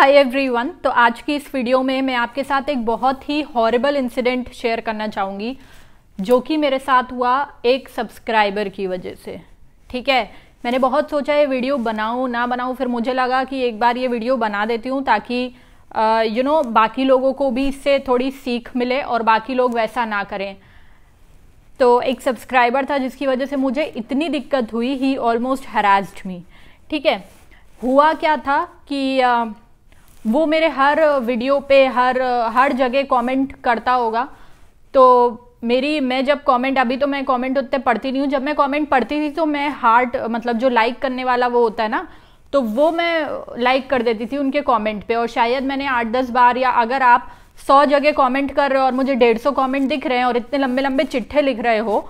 hi everyone तो आज की इस वीडियो में मैं आपके साथ एक बहुत ही हॉरेबल इंसिडेंट शेयर करना चाहूँगी जो कि मेरे साथ हुआ एक सब्सक्राइबर की वजह से ठीक है मैंने बहुत सोचा ये वीडियो बनाऊँ ना बनाऊँ फिर मुझे लगा कि एक बार ये वीडियो बना देती हूँ ताकि यू नो बाकी लोगों को भी इससे थोड़ी सीख मिले और बाकी लोग वैसा ना करें तो एक सब्सक्राइबर था जिसकी वजह से मुझे इतनी दिक्कत हुई ही ऑलमोस्ट हरास्ड मी ठीक है हुआ क्या था कि uh, वो मेरे हर वीडियो पे हर हर जगह कमेंट करता होगा तो मेरी मैं जब कमेंट अभी तो मैं कमेंट उतने पढ़ती नहीं हूँ जब मैं कमेंट पढ़ती थी तो मैं हार्ट मतलब जो लाइक करने वाला वो होता है ना तो वो मैं लाइक कर देती थी उनके कमेंट पे और शायद मैंने आठ दस बार या अगर आप सौ जगह कमेंट कर रहे हो और मुझे डेढ़ सौ कॉमेंट दिख रहे हैं और इतने लंबे लंबे चिट्ठे लिख रहे हो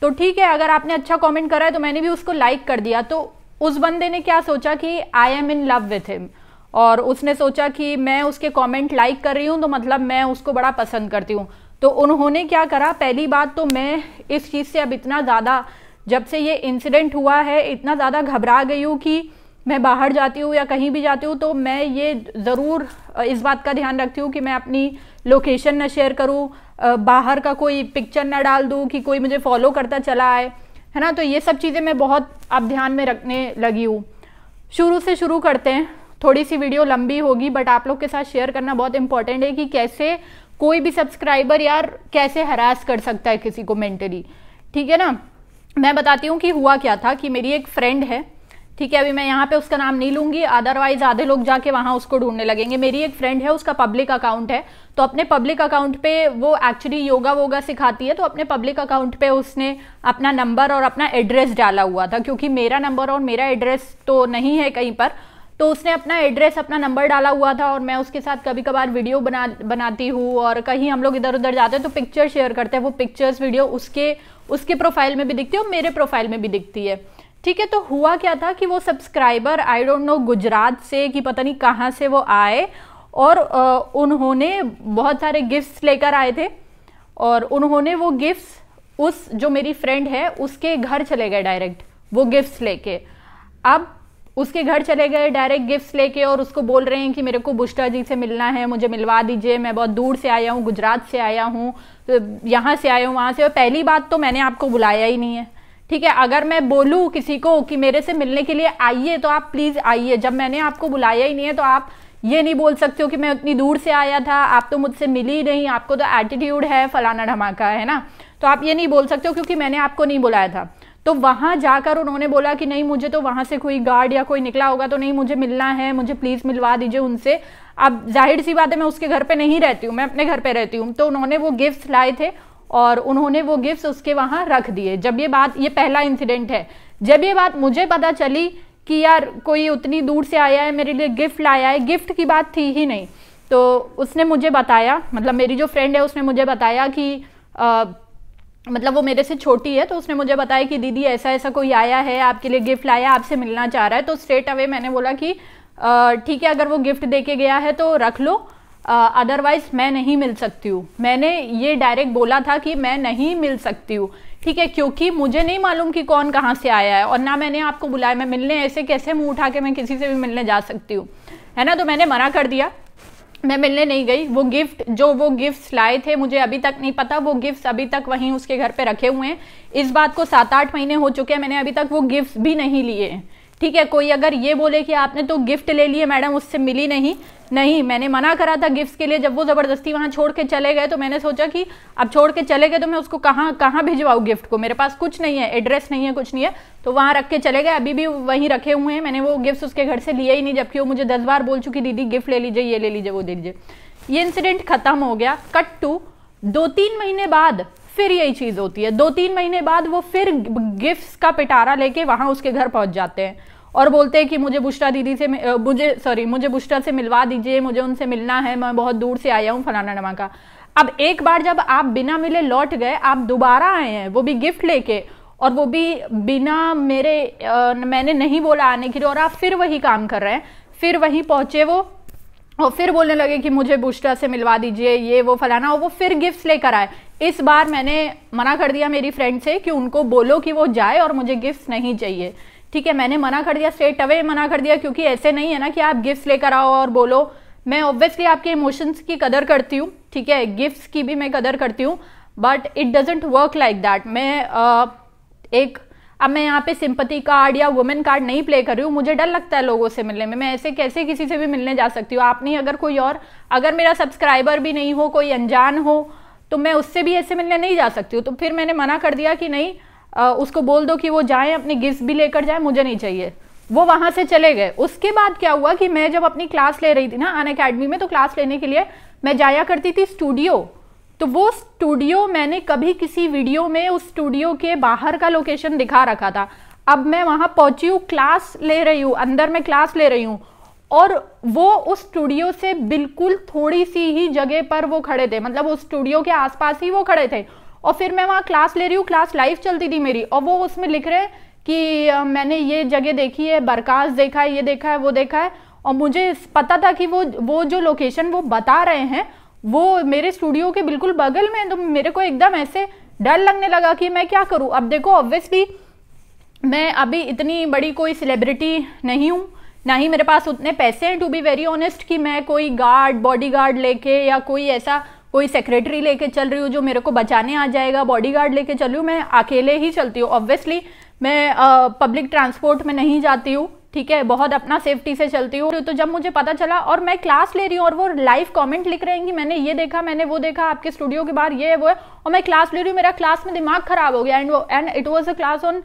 तो ठीक है अगर आपने अच्छा कॉमेंट करा है तो मैंने भी उसको लाइक कर दिया तो उस बंदे ने क्या सोचा कि I am in love with him और उसने सोचा कि मैं उसके कमेंट लाइक कर रही हूँ तो मतलब मैं उसको बड़ा पसंद करती हूँ तो उन्होंने क्या करा पहली बात तो मैं इस चीज़ से अब इतना ज़्यादा जब से ये इंसिडेंट हुआ है इतना ज़्यादा घबरा गई हूँ कि मैं बाहर जाती हूँ या कहीं भी जाती हूँ तो मैं ये ज़रूर इस बात का ध्यान रखती हूँ कि मैं अपनी लोकेशन ना शेयर करूँ बाहर का कोई पिक्चर ना डाल दूँ कि कोई मुझे फॉलो करता चला आए है ना तो ये सब चीज़ें मैं बहुत अब ध्यान में रखने लगी हूँ शुरू से शुरू करते हैं थोड़ी सी वीडियो लंबी होगी बट आप लोग के साथ शेयर करना बहुत इंपॉर्टेंट है कि कैसे कोई भी सब्सक्राइबर यार कैसे हरास कर सकता है किसी को मेंटली ठीक है ना मैं बताती हूँ कि हुआ क्या था कि मेरी एक फ्रेंड है ठीक है अभी मैं यहाँ पे उसका नाम नहीं लूंगी अदरवाइज आधे लोग जाके वहाँ उसको ढूंढने लगेंगे मेरी एक फ्रेंड है उसका पब्लिक अकाउंट है तो अपने पब्लिक अकाउंट पे वो एक्चुअली योगा वोगा सिखाती है तो अपने पब्लिक अकाउंट पे उसने अपना नंबर और अपना एड्रेस डाला हुआ था क्योंकि मेरा नंबर और मेरा एड्रेस तो नहीं है कहीं पर तो उसने अपना एड्रेस अपना नंबर डाला हुआ था और मैं उसके साथ कभी कभार वीडियो बना बनाती हूँ और कहीं हम लोग इधर उधर जाते हैं तो पिक्चर शेयर करते हैं वो पिक्चर्स वीडियो उसके उसके प्रोफाइल में भी दिखती है और मेरे प्रोफाइल में भी दिखती है ठीक है तो हुआ क्या था कि वो subscriber I don't know Gujarat से कि पता नहीं कहाँ से वो आए और उन्होंने बहुत सारे गिफ्ट्स लेकर आए थे और उन्होंने वो गिफ्ट्स उस जो मेरी फ्रेंड है उसके घर चले गए डायरेक्ट वो गिफ्ट्स लेके अब उसके घर चले गए डायरेक्ट गिफ्ट्स लेके और उसको बोल रहे हैं कि मेरे को बुष्टा जी से मिलना है मुझे मिलवा दीजिए मैं बहुत दूर से आया हूँ गुजरात से आया हूँ तो यहाँ से आया हूँ वहाँ से और पहली बात तो मैंने आपको बुलाया ही नहीं है ठीक है अगर मैं बोलूँ किसी को कि मेरे से मिलने के लिए आइए तो आप प्लीज़ आइए जब मैंने आपको बुलाया ही नहीं है तो आप ये नहीं बोल सकते हो कि मैं उतनी दूर से आया था आप तो मुझसे मिली नहीं आपको तो एटीट्यूड है फलाना ढमाका है ना तो आप ये नहीं बोल सकते हो क्योंकि मैंने आपको नहीं बुलाया था तो वहाँ जाकर उन्होंने बोला कि नहीं मुझे तो वहाँ से कोई गार्ड या कोई निकला होगा तो नहीं मुझे मिलना है मुझे प्लीज़ मिलवा दीजिए उनसे अब जाहिर सी बात है मैं उसके घर पे नहीं रहती हूँ मैं अपने घर पे रहती हूँ तो उन्होंने वो गिफ्ट्स लाए थे और उन्होंने वो गिफ्ट्स उसके वहाँ रख दिए जब ये बात ये पहला इंसिडेंट है जब ये बात मुझे पता चली कि यार कोई उतनी दूर से आया है मेरे लिए गिफ्ट लाया है गिफ्ट की बात थी ही नहीं तो उसने मुझे बताया मतलब मेरी जो फ्रेंड है उसने मुझे बताया कि मतलब वो मेरे से छोटी है तो उसने मुझे बताया कि दीदी ऐसा ऐसा कोई आया है आपके लिए गिफ्ट लाया आपसे मिलना चाह रहा है तो स्ट्रेट अवे मैंने बोला कि ठीक है अगर वो गिफ्ट दे के गया है तो रख लो अदरवाइज मैं नहीं मिल सकती हूँ मैंने ये डायरेक्ट बोला था कि मैं नहीं मिल सकती हूँ ठीक है क्योंकि मुझे नहीं मालूम कि कौन कहाँ से आया है और ना मैंने आपको बुलाया मैं मिलने ऐसे कैसे मुंह उठा के मैं किसी से भी मिलने जा सकती हूँ है ना तो मैंने मना कर दिया मैं मिलने नहीं गई वो गिफ्ट जो वो गिफ्ट्स लाए थे मुझे अभी तक नहीं पता वो गिफ्ट्स अभी तक वहीं उसके घर पे रखे हुए हैं इस बात को सात आठ महीने हो चुके हैं मैंने अभी तक वो गिफ्ट्स भी नहीं लिए ठीक है कोई अगर ये बोले कि आपने तो गिफ्ट ले लिए मैडम उससे मिली नहीं नहीं मैंने मना करा था गिफ्ट्स के लिए जब वो ज़बरदस्ती वहाँ छोड़ के चले गए तो मैंने सोचा कि अब छोड़ के चले गए तो मैं उसको कहाँ कहाँ भिजवाऊँ गिफ्ट को मेरे पास कुछ नहीं है एड्रेस नहीं है कुछ नहीं है तो वहाँ रख के चले गए अभी भी वहीं रखे हुए हैं मैंने वो गिफ्ट उसके घर से लिए ही नहीं जबकि वो मुझे दस बार बोल चुकी दीदी गिफ्ट ले लीजिए ये ले लीजिए वो दे लीजिए ये इंसिडेंट खत्म हो गया कट टू दो तीन महीने बाद फिर यही चीज़ होती है दो तीन महीने बाद वो फिर गिफ्ट्स का पिटारा लेके वहां उसके घर पहुंच जाते हैं और बोलते हैं कि मुझे बुश्रा दीदी से मुझे सॉरी मुझे बुश्रा से मिलवा दीजिए मुझे उनसे मिलना है मैं बहुत दूर से आया हूँ फलाना नमाका अब एक बार जब आप बिना मिले लौट गए आप दोबारा आए हैं वो भी गिफ्ट लेके और वो भी बिना मेरे आ, मैंने नहीं बोला आने के लिए और आप फिर वही काम कर रहे हैं फिर वहीं पहुंचे वो और फिर बोलने लगे कि मुझे बुश्रा से मिलवा दीजिए ये वो फलाना और वो फिर गिफ्ट्स लेकर आए इस बार मैंने मना कर दिया मेरी फ्रेंड से कि उनको बोलो कि वो जाए और मुझे गिफ्ट्स नहीं चाहिए ठीक है मैंने मना कर दिया स्ट्रेट अवे मना कर दिया क्योंकि ऐसे नहीं है ना कि आप गिफ्ट्स लेकर आओ और बोलो मैं ऑब्वियसली आपके इमोशंस की कदर करती हूँ ठीक है गिफ्ट्स की भी मैं कदर करती हूँ but it doesn't work like that मैं uh, एक अब मैं यहाँ पे सिंपति कार्ड या वुमेन कार्ड नहीं प्ले कर रही हूँ मुझे डर लगता है लोगों से मिलने में मैं ऐसे कैसे किसी से भी मिलने जा सकती हूँ आप नहीं अगर कोई और अगर मेरा सब्सक्राइबर भी नहीं हो कोई अनजान हो तो मैं उससे भी ऐसे मिलने नहीं जा सकती हूँ तो फिर मैंने मना कर दिया कि नहीं आ, उसको बोल दो कि वो जाएँ अपने गिफ्ट भी लेकर जाएँ मुझे नहीं चाहिए वो वहाँ से चले गए उसके बाद क्या हुआ कि मैं जब अपनी क्लास ले रही थी ना अन अकेडमी में तो क्लास लेने के लिए मैं जाया करती थी स्टूडियो तो वो स्टूडियो मैंने कभी किसी वीडियो में उस स्टूडियो के बाहर का लोकेशन दिखा रखा था अब मैं वहाँ पहुँची हूँ क्लास ले रही हूँ अंदर में क्लास ले रही हूँ और वो उस स्टूडियो से बिल्कुल थोड़ी सी ही जगह पर वो खड़े थे मतलब उस स्टूडियो के आसपास ही वो खड़े थे और फिर मैं वहाँ क्लास ले रही हूँ क्लास लाइव चलती थी मेरी और वो उसमें लिख रहे हैं कि मैंने ये जगह देखी है बरकास देखा है ये देखा है वो देखा है और मुझे पता था कि वो वो जो लोकेशन वो बता रहे हैं वो मेरे स्टूडियो के बिल्कुल बगल में तो मेरे को एकदम ऐसे डर लगने लगा कि मैं क्या करूँ अब देखो ऑब्वियसली मैं अभी इतनी बड़ी कोई सेलिब्रिटी नहीं हूँ ना ही मेरे पास उतने पैसे हैं टू बी वेरी ऑनेस्ट कि मैं कोई गार्ड बॉडी गार्ड लेके या कोई ऐसा कोई सेक्रेटरी लेके चल रही हूँ जो मेरे को बचाने आ जाएगा बॉडी गार्ड लेके चल रही हूँ मैं अकेले ही चलती हूँ ऑब्वियसली मैं पब्लिक ट्रांसपोर्ट में नहीं जाती हूँ ठीक है बहुत अपना सेफ्टी से चलती हूँ तो जब मुझे पता चला और मैं क्लास ले रही हूँ और वो लाइव कमेंट लिख रहे हैं कि मैंने ये देखा मैंने वो देखा आपके स्टूडियो के बाहर ये है वो है और मैं क्लास ले रही हूँ मेरा क्लास में दिमाग खराब हो गया and and it was a class on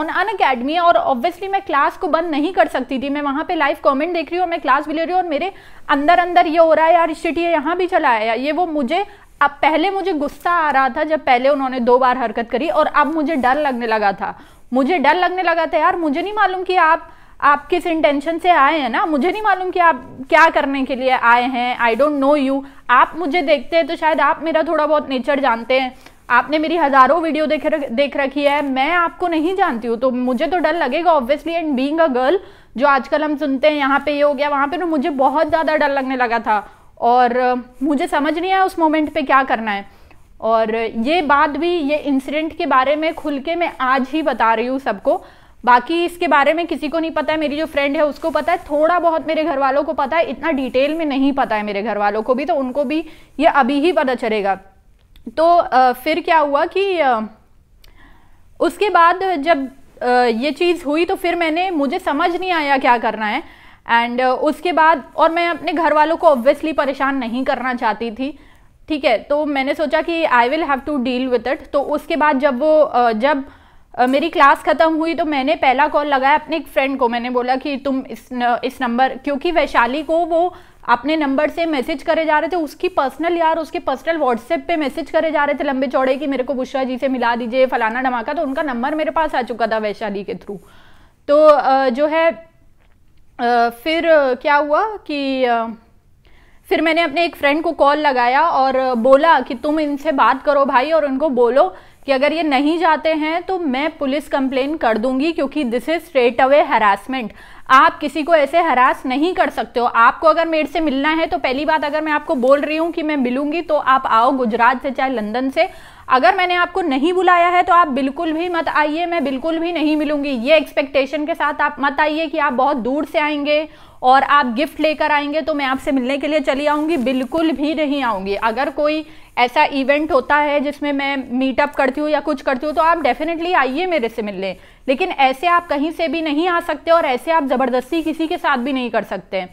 on Unacademy और ऑब्वियसली मैं क्लास को बंद नहीं कर सकती थी मैं वहाँ पे लाइव कमेंट देख रही हूँ मैं क्लास भी ले रही हूँ और मेरे अंदर अंदर ये हो रहा है यार शिट ये यहाँ भी चला आया ये वो मुझे अब पहले मुझे गुस्सा आ रहा था जब पहले उन्होंने दो बार हरकत करी और अब मुझे डर लगने लगा था मुझे डर लगने लगा था यार मुझे नहीं मालूम कि आप आप किस इंटेंशन से आए हैं ना मुझे नहीं मालूम कि आप क्या करने के लिए आए हैं आई डोंट नो यू आप मुझे देखते हैं तो शायद आप मेरा थोड़ा बहुत नेचर जानते हैं आपने मेरी हज़ारों वीडियो देख रख देख रखी है मैं आपको नहीं जानती हूँ तो मुझे तो डर लगेगा obviously and being a girl जो आजकल हम सुनते हैं यहाँ पे ये हो गया वहाँ पे तो मुझे बहुत ज़्यादा डर लगने लगा था और मुझे समझ नहीं आया उस मोमेंट पे क्या करना है और ये बात भी ये इंसिडेंट के बारे में खुल के मैं आज ही बता रही हूँ सबको बाकी इसके बारे में किसी को नहीं पता है मेरी जो फ्रेंड है उसको पता है थोड़ा बहुत मेरे घर वालों को पता है इतना डिटेल में नहीं पता है मेरे घर वालों को भी तो उनको भी ये अभी ही पता चलेगा तो फिर क्या हुआ कि उसके बाद जब ये चीज़ हुई तो फिर मैंने मुझे समझ नहीं आया क्या करना है एंड उसके बाद और मैं अपने घर वालों को ऑब्वियसली परेशान नहीं करना चाहती थी ठीक है तो मैंने सोचा कि I will have to deal with it तो उसके बाद जब वो जब Uh, मेरी क्लास ख़त्म हुई तो मैंने पहला कॉल लगाया अपने एक फ्रेंड को मैंने बोला कि तुम इस न, इस नंबर क्योंकि वैशाली को वो अपने नंबर से मैसेज करे जा रहे थे उसकी पर्सनल यार उसके पर्सनल व्हाट्सएप पे मैसेज करे जा रहे थे लंबे चौड़े कि मेरे को बुशरा जी से मिला दीजिए फलाना धमाका तो उनका नंबर मेरे पास आ चुका था वैशाली के थ्रू तो uh, जो है uh, फिर क्या हुआ कि फिर मैंने अपने एक फ्रेंड को कॉल लगाया और बोला कि तुम इनसे बात करो भाई और उनको बोलो कि अगर ये नहीं जाते हैं तो मैं पुलिस कंप्लेन कर दूंगी क्योंकि this is straight away harassment आप किसी को ऐसे हरास नहीं कर सकते हो आपको अगर मेरे से मिलना है तो पहली बात अगर मैं आपको बोल रही हूँ कि मैं मिलूंगी तो आप आओ गुजरात से चाहे लंदन से अगर मैंने आपको नहीं बुलाया है तो आप बिल्कुल भी मत आइए मैं बिल्कुल भी नहीं मिलूंगी ये एक्सपेक्टेशन के साथ आप मत आइए कि आप बहुत दूर से आएंगे और आप गिफ्ट लेकर आएंगे तो मैं आपसे मिलने के लिए चली आऊँगी बिल्कुल भी नहीं आऊँगी अगर कोई ऐसा इवेंट होता है जिसमें मैं मीटअप करती हूँ या कुछ करती हूँ तो आप डेफिनेटली आइए मेरे से मिलने लेकिन ऐसे आप कहीं से भी नहीं आ सकते और ऐसे आप ज़बरदस्ती किसी के साथ भी नहीं कर सकते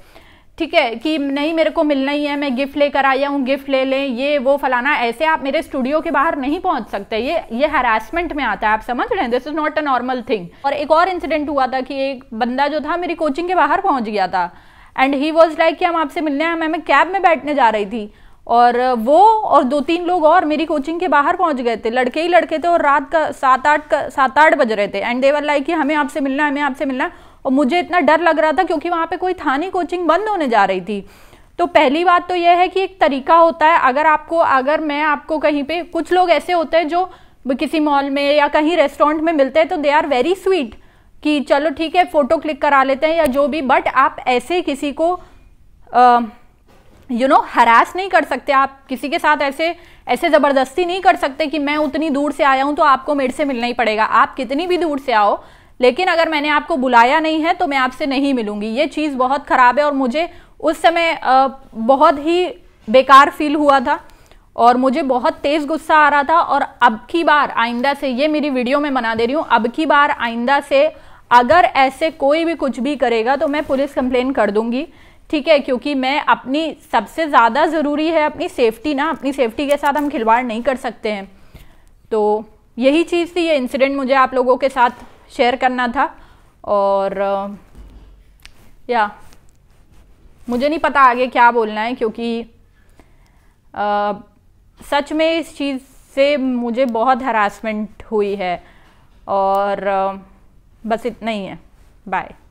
ठीक है कि नहीं मेरे को मिलना ही है मैं गिफ्ट लेकर आया हूँ गिफ्ट ले लें ये वो फलाना ऐसे आप मेरे स्टूडियो के बाहर नहीं पहुँच सकते ये ये हरासमेंट में आता है आप समझ रहे हैं this is not a normal thing और एक और इंसिडेंट हुआ था कि एक बंदा जो था मेरी कोचिंग के बाहर पहुँच गया था एंड ही वॉज लाइक कि हम आपसे मिलने हैं मैं, मैं कैब में बैठने जा रही थी और वो और दो तीन लोग और मेरी कोचिंग के बाहर पहुंच गए थे लड़के ही लड़के थे और रात का सात आठ का सात आठ बज रहे थे एंड देवर लाइक कि हमें आपसे मिलना है हमें आपसे मिलना है और मुझे इतना डर लग रहा था क्योंकि वहाँ पे कोई थानी कोचिंग बंद होने जा रही थी तो पहली बात तो यह है कि एक तरीका होता है अगर आपको अगर मैं आपको कहीं पे कुछ लोग ऐसे होते हैं जो किसी मॉल में या कहीं रेस्टोरेंट में मिलते हैं तो दे आर वेरी स्वीट कि चलो ठीक है फ़ोटो क्लिक करा लेते हैं या जो भी बट आप ऐसे किसी को यू नो हरास नहीं कर सकते आप किसी के साथ ऐसे ऐसे ज़बरदस्ती नहीं कर सकते कि मैं उतनी दूर से आया हूँ तो आपको मेरे से मिलना ही पड़ेगा आप कितनी भी दूर से आओ लेकिन अगर मैंने आपको बुलाया नहीं है तो मैं आपसे नहीं मिलूंगी ये चीज़ बहुत ख़राब है और मुझे उस समय बहुत ही बेकार फील हुआ था और मुझे बहुत तेज़ गुस्सा आ रहा था और अब की बार आइंदा से ये मेरी वीडियो में मना दे रही हूँ अब की बार आइंदा से अगर ऐसे कोई भी कुछ भी करेगा तो मैं पुलिस कंप्लेन कर दूंगी ठीक है क्योंकि मैं अपनी सबसे ज़्यादा ज़रूरी है अपनी सेफ्टी ना अपनी सेफ्टी के साथ हम खिलवाड़ नहीं कर सकते हैं तो यही चीज़ थी ये इंसिडेंट मुझे आप लोगों के साथ शेयर करना था और या uh, मुझे नहीं पता आगे क्या बोलना है क्योंकि आ, uh, सच में इस चीज़ से मुझे बहुत हरासमेंट हुई है और uh, बस इतना ही है बाय